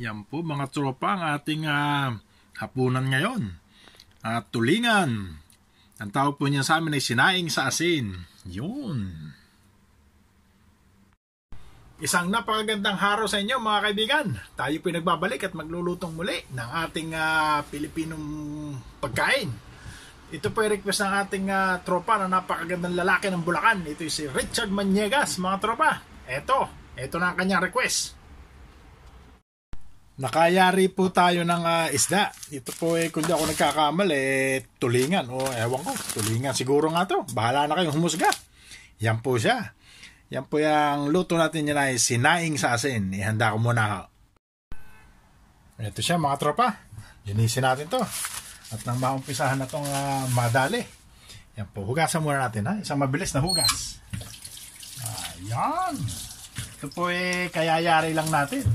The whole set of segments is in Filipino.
Yan po mga tropa ang ating uh, hapunan ngayon. At uh, tulingan. Ang tawag po niya sa amin ay sinaing sa asin. Yun. Isang napakagandang haro sa inyo mga kaibigan. Tayo po nagbabalik at maglulutong muli ng ating uh, Pilipinong pagkain. Ito po ay request ng ating uh, tropa na napakagandang lalaki ng Bulacan. Ito si Richard Maniegas mga tropa. Ito, ito na ang kanyang request. Nakayari po tayo ng uh, isda. Ito po eh, kung di ako nagkakamal, eh, tulingan. O, oh, ewan ko, tulingan siguro nga to. Bahala na kayong humusga. Yan po siya. Yan po yung luto natin yan ay sinaing sa asin. Ihanda ko muna. Ito siya mga tropa. Linisin natin to. At nang maumpisahan na itong uh, ah, madali. Yan po, hugasan muna natin ha. Isang mabilis na hugas. Ayan. Ito po eh, kayayari lang natin.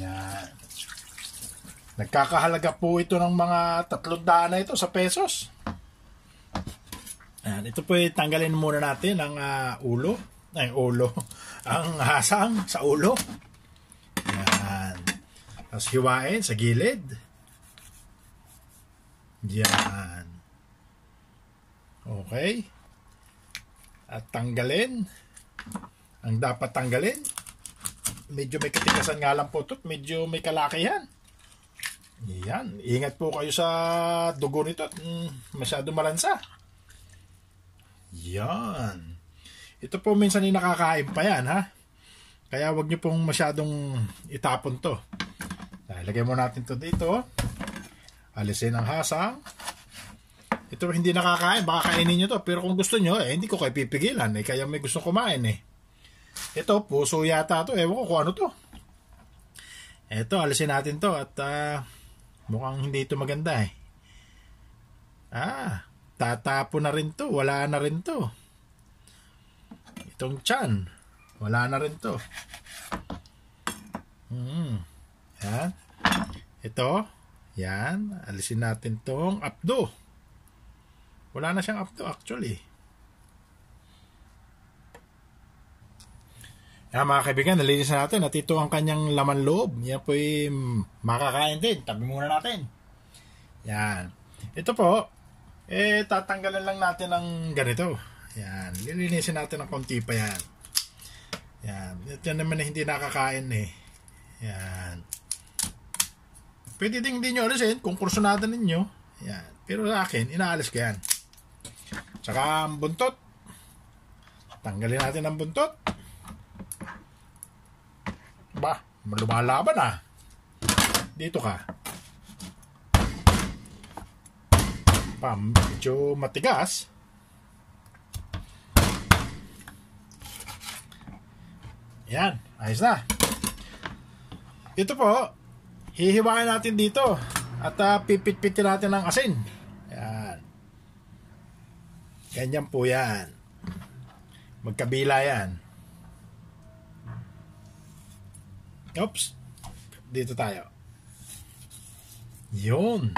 Yan. Nagkakahalaga po ito ng mga tatlong na ito sa pesos. Yan. Ito po tanggalin muna natin ang uh, ulo. Ay, ulo. ang hasang sa ulo. Yan. Tapos hiwain sa gilid. Yan. Okay. At tanggalin. Ang dapat tanggalin Medyo may katikasan nga lang po ito. Medyo may kalakihan. Yan. Ingat po kayo sa dugo nito. Mm, masyado malansa. Yan. Ito po minsan yung nakakain pa yan ha. Kaya wag nyo pong masyadong itapon to. Lagay mo natin to dito. Alisin ang hasang. Ito hindi nakakain. Baka kainin nyo to. Pero kung gusto nyo, eh, hindi ko kayo pipigilan. Eh, kaya may gusto kumain eh. Ito, puso yata to. Ewan ko kung ano to. Ito, alisin natin to at uh, mukhang hindi ito maganda eh. Ah, tatapo na rin to. Wala na rin to. Itong chan. Wala na rin to. Hmm. Yan. Ito. Yan. Alisin natin tong updo. Wala na siyang updo actually. Yan ah, mga kaibigan, nalinis na natin at ito ang kanyang laman loob. Yan po ay mm, makakain din. Tabi muna natin. Yan. Ito po, eh tatanggalan lang natin ng ganito. Yan. Lilinisin natin ng konti pa yan. Yan. Ito naman na hindi nakakain eh. Yan. Pwede din hindi nyo alisin kung kurso kursunada ninyo. Yan. Pero sa akin, inaalis ko yan. Tsaka ang buntot. Tanggalin natin ang buntot. Lumalaban na. Ah. Dito ka. Pam, medyo matigas. Yan, ayos na. Ito po, hihiwain natin dito at uh, pipitpitin natin ng asin. Yan. Ganyan po yan. Magkabila yan. Oops. Dito tayo. Yun.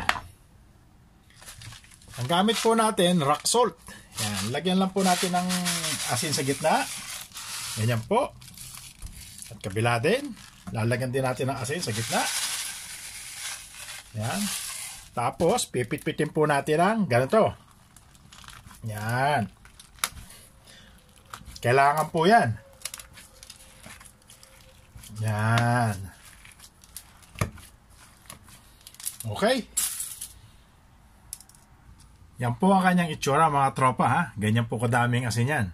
Ang gamit po natin, rock salt. Yan. Lagyan lang po natin ng asin sa gitna. Ganyan po. At kabila din. Lalagyan din natin ng asin sa gitna. Yan. Tapos, pipitpitin po natin ang ganito. Yan. Kailangan po yan. Yan. Okay. Yan po ang kanyang itsura mga tropa ha. Ganyan po kadaming asin yan.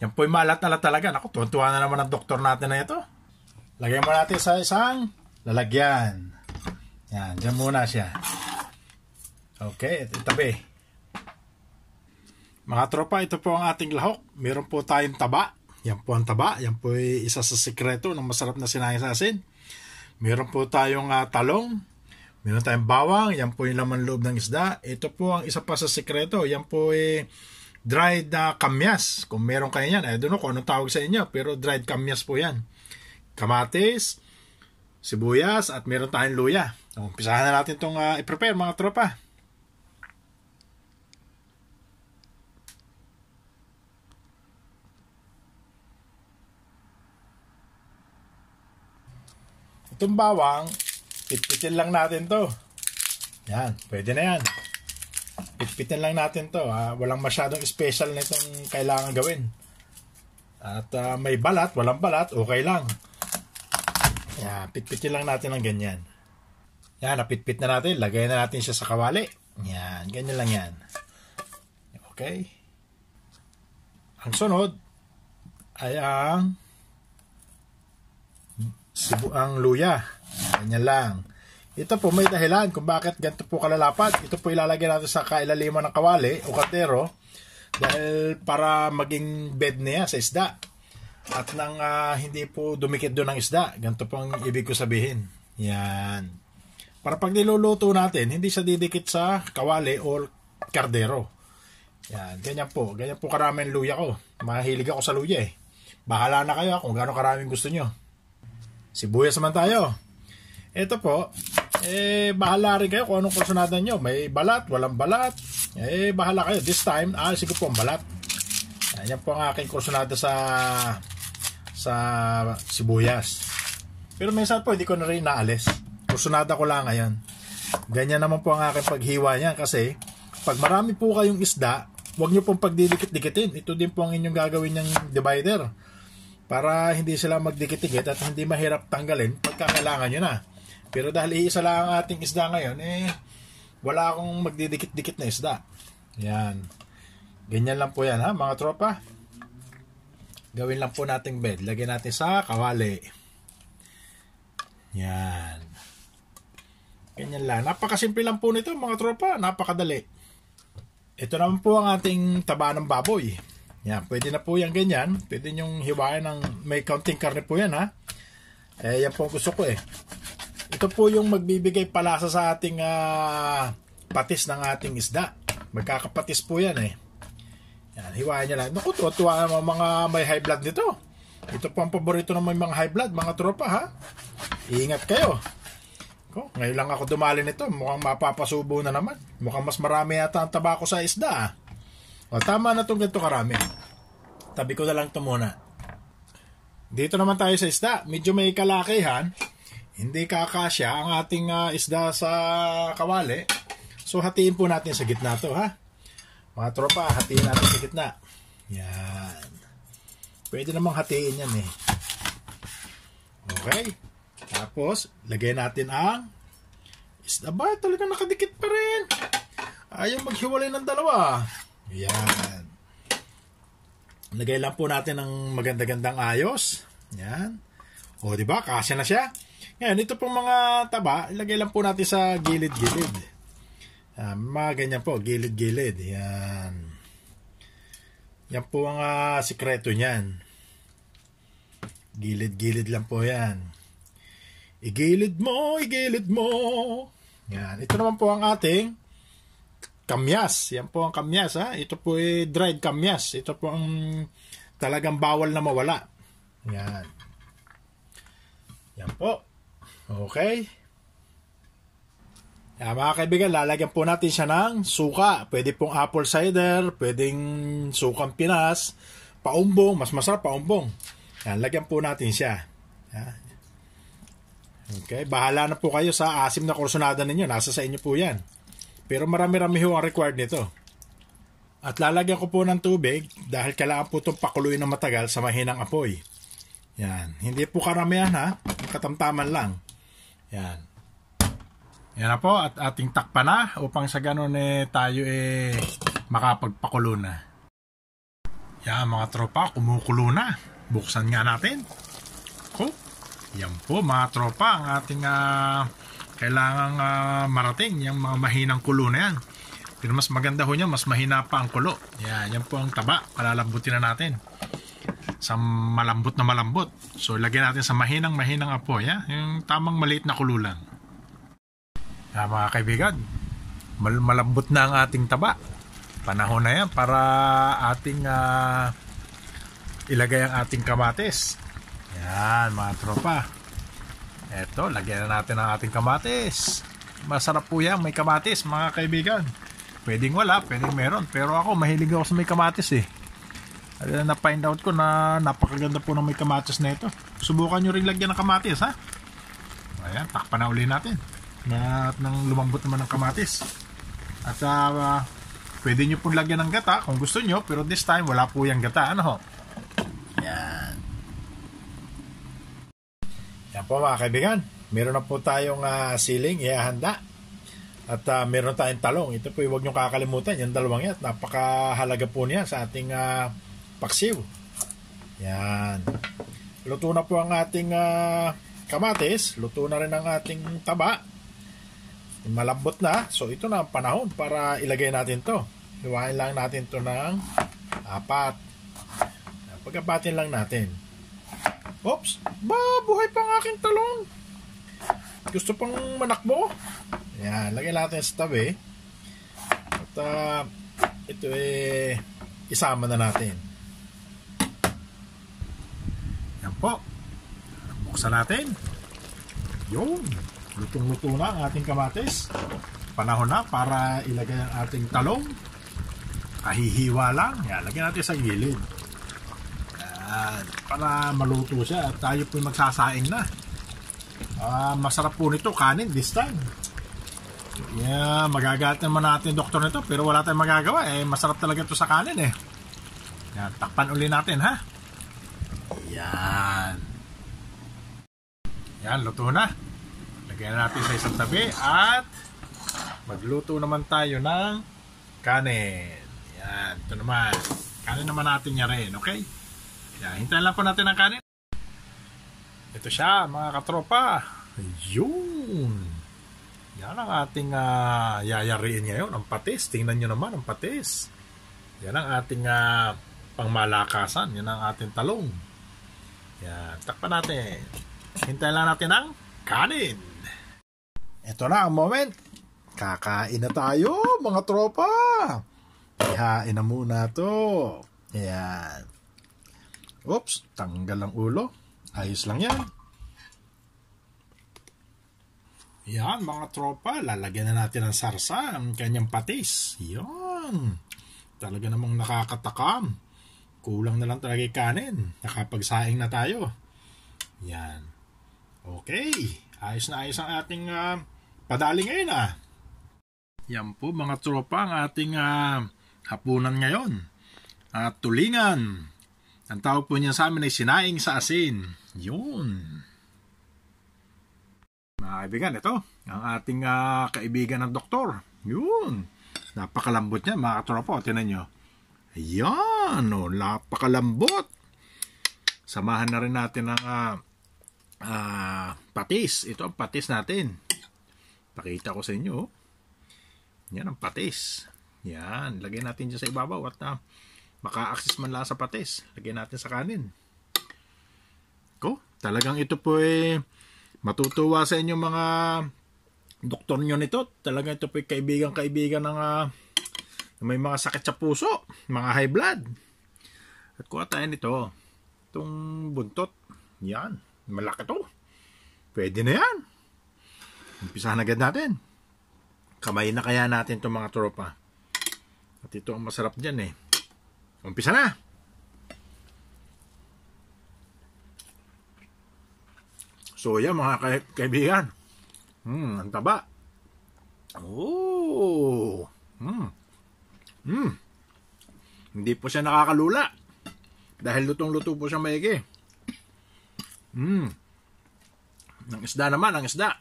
Yan po'y malat-alat talaga. Naku, tuntua na naman ang doktor natin na ito. Lagay mo natin sa isang lalagyan. Yan, dyan muna siya. Okay, itabi. Mga tropa, ito po ang ating lahok. Meron po tayong taba. Yan po ang taba. Yan po ay isa sa sekreto ng masarap na sinayang sa asin. Meron po tayong uh, talong. Meron tayong bawang. Yan po yung laman loob ng isda. Ito po ang isa pa sa sekreto. Yan po ay dried na uh, kamyas. Kung meron kayo yan, I don't know kung anong tawag sa inyo, pero dried kamyas po yan. Kamatis, sibuyas, at meron tayong luya. So, umpisahan na natin itong uh, i-prepare mga tropa. Itong bawang, pitpitin lang natin to. Yan, pwede na yan. Pitpitin lang natin to. Ha? Ah. Walang masyadong special na itong kailangan gawin. At uh, may balat, walang balat, okay lang. Yan, pitpitin lang natin ng ganyan. Yan, napitpit na natin. Lagay na natin siya sa kawali. Yan, ganyan lang yan. Okay. Ang sunod ay ang Sibu ang luya. Ganyan lang. Ito po may dahilan kung bakit ganito po kalalapat. Ito po ilalagay natin sa kailaliman ng kawali o katero dahil para maging bed niya sa isda at nang uh, hindi po dumikit doon ang isda. Ganito po ang ibig ko sabihin. Yan. Para pag niluluto natin, hindi siya didikit sa kawali o kardero. Yan, ganyan po. Ganyan po karami ang luya ko. Mahilig ako sa luya eh. Bahala na kayo kung gaano karaming gusto nyo. Sibuyas naman tayo. Ito po, eh, bahala rin kayo kung anong kursunada nyo. May balat, walang balat. Eh, bahala kayo. This time, alisin ah, ko po ang balat. yan po ang aking kursunada sa sa sibuyas. Pero minsan po, hindi ko na rin naalis. Kursunada ko lang ngayon. Ganyan naman po ang aking paghiwa niyan kasi pag marami po kayong isda, huwag nyo pong pagdidikit-dikitin. Ito din po ang inyong gagawin niyang divider para hindi sila magdikit-dikit at hindi mahirap tanggalin pagka kailangan nyo na. Pero dahil iisa lang ang ating isda ngayon, eh, wala akong magdidikit-dikit na isda. Yan. Ganyan lang po yan ha, mga tropa. Gawin lang po nating bed. Lagyan natin sa kawali. Yan. Ganyan lang. Napakasimple lang po nito mga tropa. Napakadali. Ito naman po ang ating taba ng baboy. Yan, pwede na po yan ganyan. Pwede nyong hiwain ng may counting karne po yan ha. Eh, yan po ang gusto ko eh. Ito po yung magbibigay palasa sa ating uh, patis ng ating isda. Magkakapatis po yan eh. Yan, hiwain niya lang. Naku, tuwa naman mga may high blood nito. Ito po ang paborito ng may mga high blood, mga tropa ha. Iingat kayo. Ko, ngayon lang ako dumali nito. Mukhang mapapasubo na naman. Mukhang mas marami yata ang tabako sa isda. Ah. O, tama na itong ganito karami. Tabi ko na lang ito muna. Dito naman tayo sa isda. Medyo may kalakihan. Hindi kakasya ang ating uh, isda sa kawali. So, hatiin po natin sa gitna to ha? Mga tropa, hatiin natin sa gitna. Yan. Pwede namang hatiin yan, eh. Okay. Tapos, lagay natin ang isda ba? Talaga nakadikit pa rin. Ayaw maghiwalay ng dalawa. Yan. Lagay lang po natin ng maganda-gandang ayos. Yan. O, di ba? Kasya na siya. Ngayon, ito pong mga taba, ilagay lang po natin sa gilid-gilid. Uh, mga ganyan po, gilid-gilid. Yan. Yan po ang uh, sikreto niyan. Gilid-gilid lang po yan. Igilid mo, igilid mo. Yan. Ito naman po ang ating Kamyas. Yan po ang kamyas. Ha? Ito po ay dried kamyas. Ito po ang talagang bawal na mawala. Yan. Yan po. Okay. Yan, mga kaibigan, lalagyan po natin siya ng suka. Pwede pong apple cider, pwedeng sukang Pinas, paumbong, mas masarap paumbong. Yan, lagyan po natin siya. Yan. Okay, bahala na po kayo sa asim na kursonada ninyo. Nasa sa inyo po yan. Pero marami-rami ho ang required nito. At lalagyan ko po ng tubig dahil kailangan po itong pakuluin ng matagal sa mahinang apoy. Yan. Hindi po karamihan ha. Katamtaman lang. Yan. Yan na po at ating takpan na upang sa ganun eh tayo eh makapagpakulo na. Yan mga tropa, kumukulo na. Buksan nga natin. Ko. Yan po mga tropa ang ating uh, Kailangang uh, ah, marating yung mga mahinang kulo na yan. Pero mas maganda ho niya, mas mahina pa ang kulo. Yan, yan po ang taba. Palalambutin na natin. Sa malambot na malambot. So, lagyan natin sa mahinang mahinang apoy. Ya? Yung tamang maliit na kulo lang. Ya, ah, mga kaibigan, mal malambot na ang ating taba. Panahon na yan para ating uh, ilagay ang ating kamatis. Yan, mga tropa. Eto, lagyan na natin ang ating kamatis. Masarap po yan, may kamatis mga kaibigan. Pwedeng wala, pwedeng meron. Pero ako, mahilig ako sa may kamatis eh. Na-find out ko na napakaganda po ng may kamatis na ito. Subukan nyo rin lagyan ng kamatis ha. Ayan, takpan na uli natin. At nang lumambot naman ng kamatis. At uh, pwede nyo pong lagyan ng gata kung gusto nyo. Pero this time, wala po yung gata. Ano ho? po mga kaibigan, meron na po tayong uh, siling ihahanda at uh, meron tayong talong. Ito po huwag nyo kakalimutan, yung dalawang yan. Napakahalaga po niya sa ating uh, paksiw. Yan. Luto na po ang ating uh, kamatis. Luto na rin ang ating taba. Malambot na. So ito na ang panahon para ilagay natin to. Iwain lang natin to ng apat. Pagkabatin lang natin. Oops! Ba, buhay pa ang aking talong! Gusto pang manakbo? Ayan, lagay natin sa tabi. At uh, ito eh, isama na natin. Yan po. Buksan natin. Yun. Lutong-luto na ang ating kamatis. Panahon na para ilagay ang ating talong. Kahihiwa lang. Yan, lagyan natin sa gilid para maluto siya at tayo po magsasaing na uh, masarap po nito kanin this time yeah, magagat naman natin doktor nito pero wala tayong magagawa eh masarap talaga ito sa kanin eh yan, takpan uli natin ha yan yan luto na lagyan natin sa isang tabi at magluto naman tayo ng kanin yan ito naman kanin naman natin niya rin okay kaya hintayin lang po natin ang kanin. Ito siya mga katropa. Yun. Yan ang ating uh, yayariin ngayon, ang patis. Tingnan nyo naman ang patis. Yan ang ating uh, pangmalakasan. Yan ang ating talong. Yan. Takpan natin. Hintayin lang natin ang kanin. Ito na ang moment. Kakain na tayo, mga tropa. Ihain na muna to. Yan. Oops, tanggal ang ulo. Ayos lang yan. Yan, mga tropa, lalagyan na natin ng sarsa, ang kanyang patis. Yan. Talaga namang nakakatakam. Kulang na lang talaga kanin. Nakapagsaing na tayo. Yan. Okay. Ayos na ayos ang ating uh, padali ngayon ah. Yan po mga tropa ang ating uh, hapunan ngayon. At uh, tulingan. Ang tawag po niya sa amin ay sinaing sa asin. Yun. Mga kaibigan, ito. Ang ating uh, kaibigan ng doktor. Yun. Napakalambot niya, mga katropo. Tinan niyo. Ayan. Oh, napakalambot. Samahan na rin natin ang uh, uh, patis. Ito ang patis natin. Pakita ko sa inyo. Yan ang patis. Yan. Lagay natin dyan sa ibabaw at uh, maka-access man lang sa patis. Lagyan natin sa kanin. Ko, talagang ito po ay matutuwa sa inyo mga doktor nyo nito. Talagang ito po ay kaibigan-kaibigan ng uh, may mga sakit sa puso, mga high blood. At kuha tayo nito. Itong buntot. Yan. Malaki to. Pwede na yan. Umpisahan agad natin. Kamay na kaya natin itong mga tropa. At ito ang masarap dyan eh. Umpisa na! So yan mga ka kaibigan. Hmm, ang taba. Oh. Hmm. Hmm. Hindi po siya nakakalula. Dahil lutong-luto po siya maigi. Hmm. Ang isda naman, ang isda.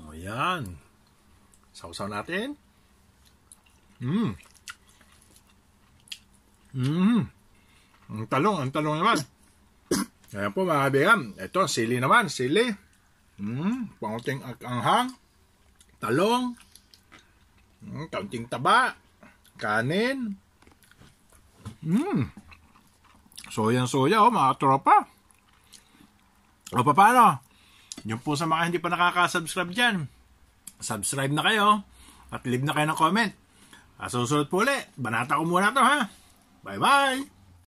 O oh, yan. Sausaw natin. Hmm. Mm. Ang talong, ang talong naman. Ayan po mga kaibigan, ito sili naman, sili. Mm, mm-hmm. panguting anghang, talong, mm, kaunting taba, kanin. Mm. Soyan-soya oh, mga tropa. O paano? Yung po sa mga hindi pa nakaka-subscribe dyan, subscribe na kayo at leave na kayo ng comment. At susunod po ulit. Banata ko muna to ha. Bye bye.